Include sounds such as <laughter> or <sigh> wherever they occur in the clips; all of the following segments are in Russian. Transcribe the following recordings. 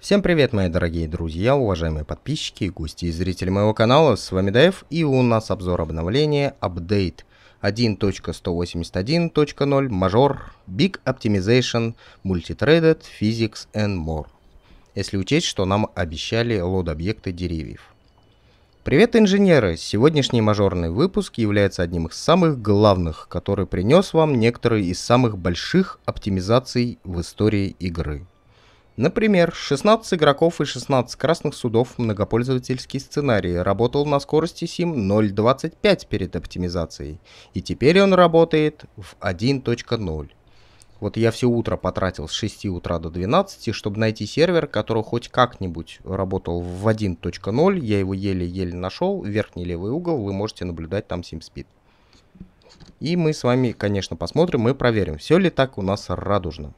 Всем привет, мои дорогие друзья, уважаемые подписчики, гости и зрители моего канала, с вами Дэйв, и у нас обзор обновления, апдейт 1.181.0, мажор, Big Optimization, Multithreaded Physics and More. Если учесть, что нам обещали лод-объекты деревьев. Привет, инженеры! Сегодняшний мажорный выпуск является одним из самых главных, который принес вам некоторые из самых больших оптимизаций в истории игры. Например, 16 игроков и 16 красных судов многопользовательский сценарий работал на скорости SIM 0.25 перед оптимизацией, и теперь он работает в 1.0. Вот я все утро потратил с 6 утра до 12, чтобы найти сервер, который хоть как-нибудь работал в 1.0, я его еле-еле нашел, верхний левый угол, вы можете наблюдать там SimSpeed. И мы с вами, конечно, посмотрим и проверим, все ли так у нас радужно.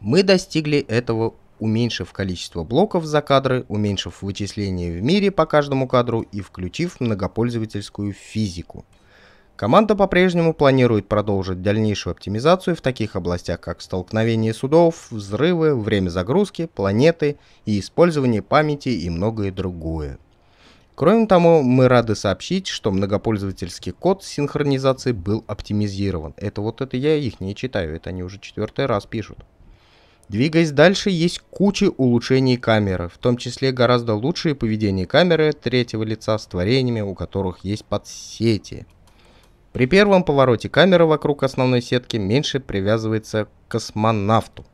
Мы достигли этого, уменьшив количество блоков за кадры, уменьшив вычисления в мире по каждому кадру и включив многопользовательскую физику. Команда по-прежнему планирует продолжить дальнейшую оптимизацию в таких областях, как столкновение судов, взрывы, время загрузки, планеты и использование памяти и многое другое. Кроме того, мы рады сообщить, что многопользовательский код синхронизации был оптимизирован. Это вот это я их не читаю, это они уже четвертый раз пишут. Двигаясь дальше, есть куча улучшений камеры, в том числе гораздо лучшее поведение камеры третьего лица с творениями, у которых есть подсети. При первом повороте камера вокруг основной сетки меньше привязывается к космонавту.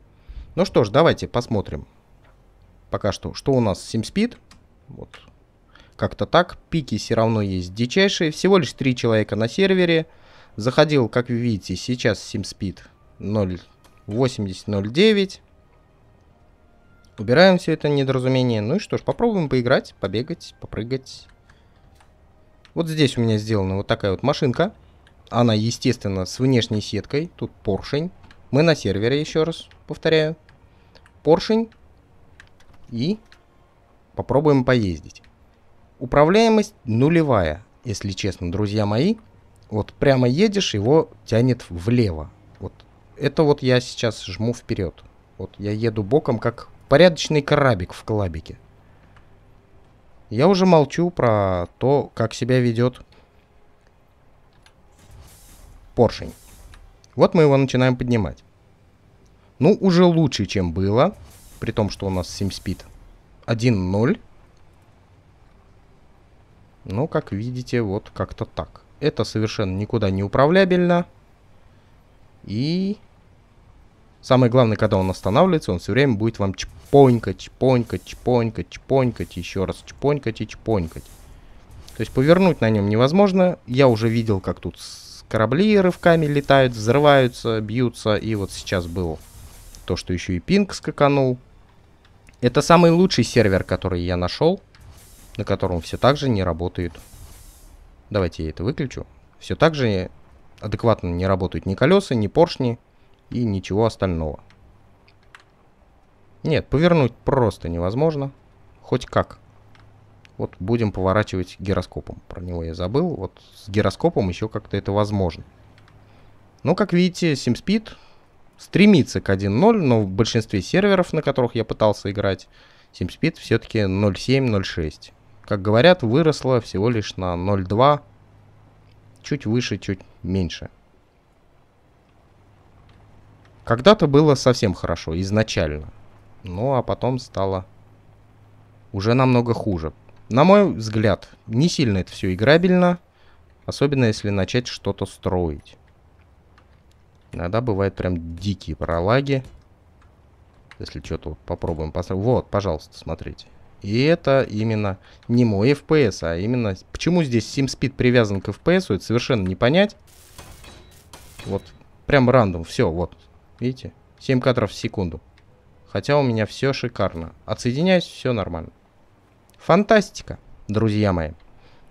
Ну что ж, давайте посмотрим. Пока что, что у нас SimSpeed. Вот. Как-то так. Пики все равно есть дичайшие. Всего лишь три человека на сервере. Заходил, как вы видите, сейчас SimSpeed 0 80.09. Убираем все это недоразумение. Ну и что ж, попробуем поиграть, побегать, попрыгать. Вот здесь у меня сделана вот такая вот машинка. Она, естественно, с внешней сеткой. Тут поршень. Мы на сервере, еще раз повторяю. Поршень. И попробуем поездить. Управляемость нулевая, если честно, друзья мои. Вот прямо едешь, его тянет влево это вот я сейчас жму вперед. Вот я еду боком, как порядочный крабик в клабике. Я уже молчу про то, как себя ведет поршень. Вот мы его начинаем поднимать. Ну, уже лучше, чем было. При том, что у нас симспид 1.0. Ну, как видите, вот как-то так. Это совершенно никуда не управлябельно. И Самое главное, когда он останавливается, он все время будет вам чпонькать, чпонькать, чпонькать, чпонькать, еще раз чпонькать и чпонькать. То есть повернуть на нем невозможно. Я уже видел, как тут корабли рывками летают, взрываются, бьются. И вот сейчас было то, что еще и пинг скаканул. Это самый лучший сервер, который я нашел, на котором все так же не работает. Давайте я это выключу. Все так же адекватно не работают ни колеса, ни поршни, и ничего остального. Нет, повернуть просто невозможно. Хоть как. Вот будем поворачивать гироскопом. Про него я забыл. Вот с гироскопом еще как-то это возможно. Но, ну, как видите, SimSpeed стремится к 1.0, но в большинстве серверов, на которых я пытался играть, SimSpeed все-таки 0.7-0.6. Как говорят, выросло всего лишь на 0.2, чуть выше, чуть меньше. Когда-то было совсем хорошо, изначально. Ну а потом стало уже намного хуже. На мой взгляд, не сильно это все играбельно, особенно если начать что-то строить. Иногда бывают прям дикие пролаги. Если что-то вот попробуем построить. Вот, пожалуйста, смотрите. И это именно не мой FPS, а именно... Почему здесь SimSpeed привязан к FPS, это совершенно не понять. Вот, прям рандом, все, вот. Видите? 7 кадров в секунду. Хотя у меня все шикарно. Отсоединяюсь, все нормально. Фантастика, друзья мои.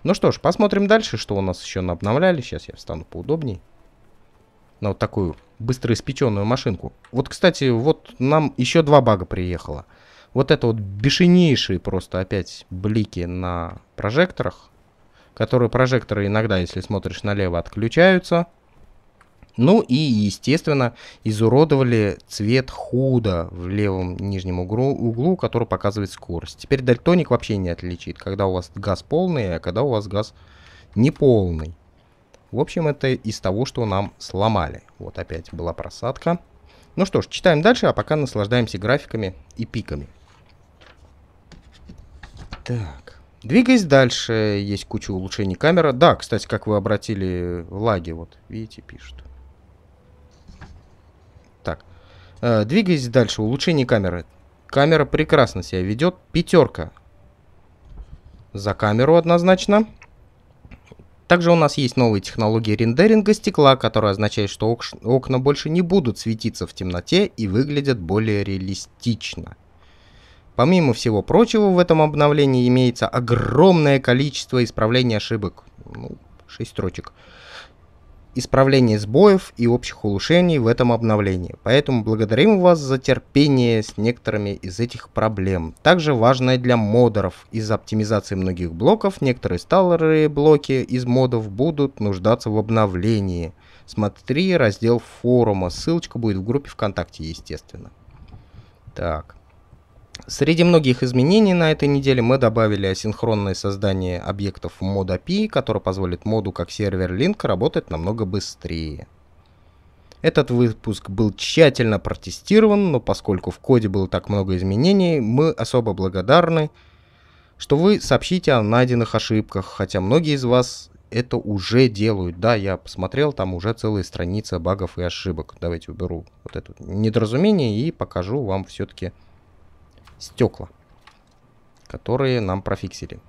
Ну что ж, посмотрим дальше, что у нас еще обновляли. Сейчас я встану поудобней. На вот такую быстроиспеченную машинку. Вот, кстати, вот нам еще два бага приехало. Вот это вот бешенейшие просто опять блики на прожекторах. Которые прожекторы иногда, если смотришь налево, отключаются. Ну и, естественно, изуродовали цвет худа в левом нижнем углу, углу, который показывает скорость. Теперь дальтоник вообще не отличит, когда у вас газ полный, а когда у вас газ неполный. В общем, это из того, что нам сломали. Вот опять была просадка. Ну что ж, читаем дальше, а пока наслаждаемся графиками и пиками. Так. Двигаясь дальше, есть куча улучшений камеры. Да, кстати, как вы обратили лаги, вот, видите, пишут. Э, двигаясь дальше, улучшение камеры. Камера прекрасно себя ведет. Пятерка. За камеру однозначно. Также у нас есть новые технологии рендеринга стекла, которая означает, что окна больше не будут светиться в темноте и выглядят более реалистично. Помимо всего прочего, в этом обновлении имеется огромное количество исправлений ошибок. Ну, 6 строчек исправления сбоев и общих улучшений в этом обновлении. Поэтому благодарим вас за терпение с некоторыми из этих проблем. Также важное для модеров. Из-за оптимизации многих блоков некоторые старые блоки из модов будут нуждаться в обновлении. Смотри раздел форума, ссылочка будет в группе ВКонтакте, естественно. Так. Среди многих изменений на этой неделе мы добавили асинхронное создание объектов в мод API, который позволит моду как сервер Link работать намного быстрее. Этот выпуск был тщательно протестирован, но поскольку в коде было так много изменений, мы особо благодарны, что вы сообщите о найденных ошибках, хотя многие из вас это уже делают. Да, я посмотрел, там уже целые страницы багов и ошибок. Давайте уберу вот это недоразумение и покажу вам все-таки стекла, которые нам профиксили.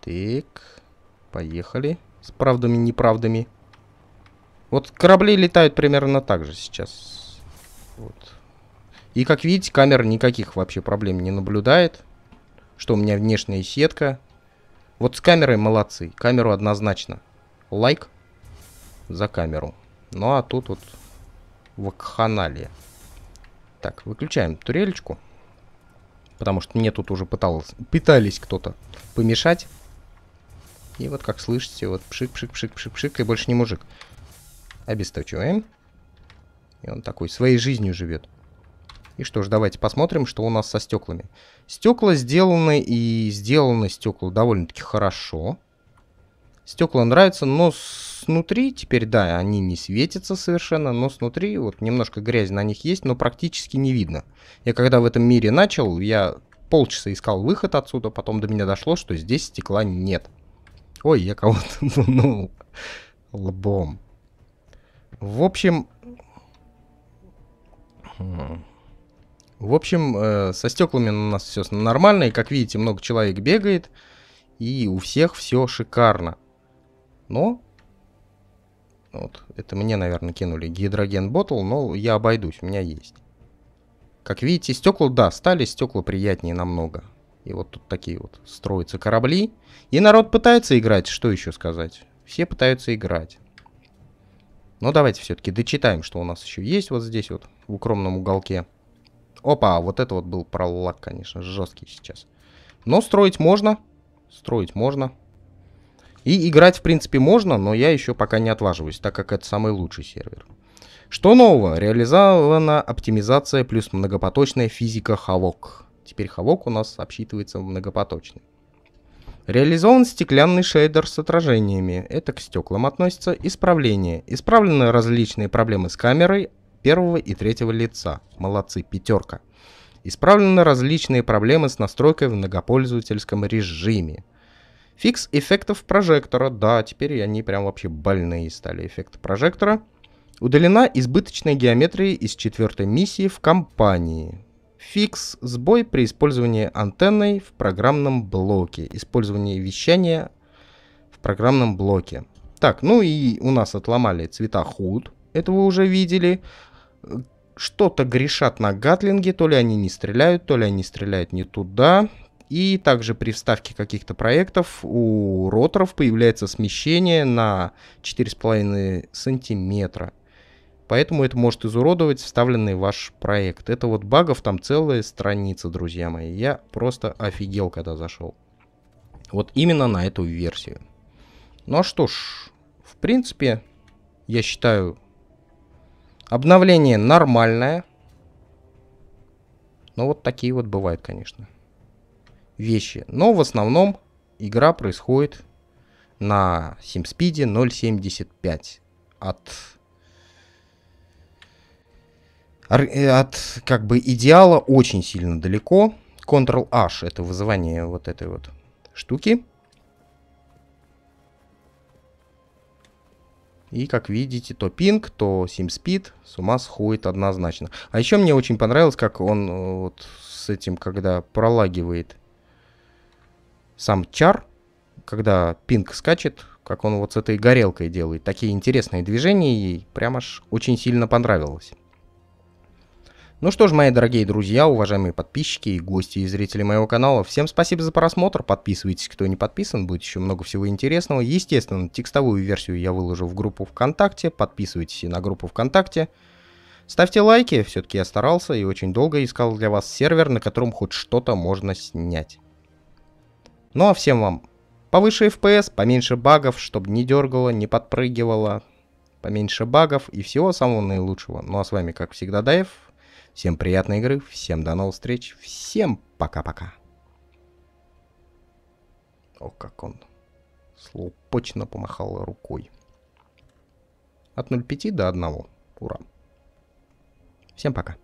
Так, поехали с правдами, неправдами. Вот корабли летают примерно так же сейчас. Вот. И как видите, камера никаких вообще проблем не наблюдает. Что у меня внешняя сетка. Вот с камерой молодцы. Камеру однозначно. Лайк за камеру. Ну а тут вот вакханалия. Так, выключаем турелечку. Потому что мне тут уже пыталось, пытались кто-то помешать. И вот, как слышите, вот пшик-пшик-пшик-пшик-пшик, и больше не мужик. Обесточиваем. И он такой своей жизнью живет. И что ж, давайте посмотрим, что у нас со стеклами. Стекла сделаны, и сделаны стекла довольно-таки хорошо. Стекла нравятся, но снутри теперь, да, они не светятся совершенно, но снутри вот немножко грязи на них есть, но практически не видно. Я когда в этом мире начал, я полчаса искал выход отсюда, потом до меня дошло, что здесь стекла нет. Ой, я кого-то пнул <laughs> лбом. В общем... В общем, э, со стеклами у нас все нормально, и как видите, много человек бегает, и у всех все шикарно но... Ну вот, это мне, наверное, кинули гидроген ботл, но я обойдусь, у меня есть. Как видите, стекла, да, стали стекла приятнее намного. И вот тут такие вот строятся корабли. И народ пытается играть, что еще сказать? Все пытаются играть. Но давайте все-таки дочитаем, что у нас еще есть вот здесь вот, в укромном уголке. Опа, вот это вот был пролак, конечно, жесткий сейчас. Но строить можно. Строить можно. И играть, в принципе, можно, но я еще пока не отваживаюсь, так как это самый лучший сервер. Что нового? Реализована оптимизация плюс многопоточная физика Havok. Теперь Havok у нас обсчитывается многопоточный. Реализован стеклянный шейдер с отражениями. Это к стеклам относится исправление. Исправлены различные проблемы с камерой первого и третьего лица. Молодцы, пятерка. Исправлены различные проблемы с настройкой в многопользовательском режиме. Фикс эффектов прожектора. Да, теперь они прям вообще больные стали эффекты прожектора. Удалена избыточная геометрия из четвертой миссии в компании. Фикс сбой при использовании антенной в программном блоке. Использование вещания в программном блоке. Так, ну и у нас отломали цвета худ. Это вы уже видели. Что-то грешат на гатлинге. То ли они не стреляют, то ли они стреляют не туда. И также при вставке каких-то проектов у роторов появляется смещение на 4,5 сантиметра. Поэтому это может изуродовать вставленный ваш проект. Это вот багов там целая страница, друзья мои. Я просто офигел, когда зашел. Вот именно на эту версию. Ну а что ж, в принципе, я считаю, обновление нормальное. Но ну вот такие вот бывают, конечно вещи. Но в основном игра происходит на SimSpeed 0.75 от э, от как бы идеала очень сильно далеко. Ctrl-H — это вызывание вот этой вот штуки. И, как видите, то пинг, то SimSpeed с ума сходит однозначно. А еще мне очень понравилось, как он э, вот с этим, когда пролагивает сам чар, когда пинг скачет, как он вот с этой горелкой делает. Такие интересные движения ей прям аж очень сильно понравилось. Ну что ж, мои дорогие друзья, уважаемые подписчики и гости и зрители моего канала, всем спасибо за просмотр, подписывайтесь, кто не подписан, будет еще много всего интересного. Естественно, текстовую версию я выложу в группу ВКонтакте, подписывайтесь и на группу ВКонтакте. Ставьте лайки, все-таки я старался и очень долго искал для вас сервер, на котором хоть что-то можно снять. Ну а всем вам повыше FPS, поменьше багов, чтобы не дергало, не подпрыгивало, поменьше багов и всего самого наилучшего. Ну а с вами, как всегда, Дайв. Всем приятной игры, всем до новых встреч, всем пока-пока. О, как он слоупочно помахал рукой. От 0,5 до 1. Ура. Всем пока.